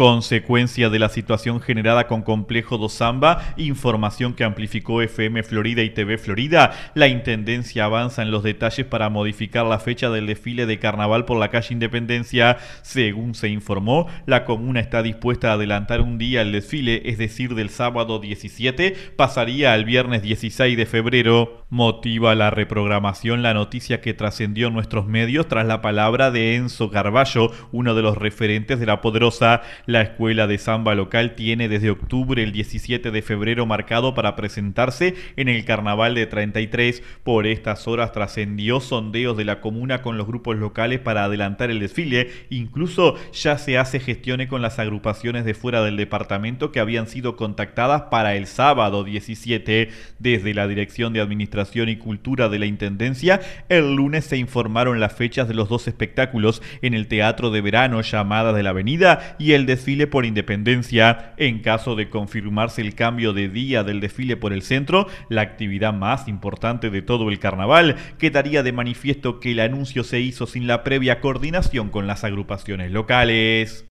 Consecuencia de la situación generada con Complejo Dosamba... información que amplificó FM Florida y TV Florida, la Intendencia avanza en los detalles para modificar la fecha del desfile de carnaval por la calle Independencia. Según se informó, la comuna está dispuesta a adelantar un día el desfile, es decir, del sábado 17 pasaría al viernes 16 de febrero. Motiva la reprogramación la noticia que trascendió nuestros medios tras la palabra de Enzo Carballo, uno de los referentes de la poderosa la escuela de samba local tiene desde octubre el 17 de febrero marcado para presentarse en el carnaval de 33. Por estas horas trascendió sondeos de la comuna con los grupos locales para adelantar el desfile. Incluso ya se hace gestiones con las agrupaciones de fuera del departamento que habían sido contactadas para el sábado 17. Desde la Dirección de Administración y Cultura de la Intendencia, el lunes se informaron las fechas de los dos espectáculos en el Teatro de Verano llamadas de la Avenida y el desfile por Independencia. En caso de confirmarse el cambio de día del desfile por el centro, la actividad más importante de todo el carnaval, quedaría de manifiesto que el anuncio se hizo sin la previa coordinación con las agrupaciones locales.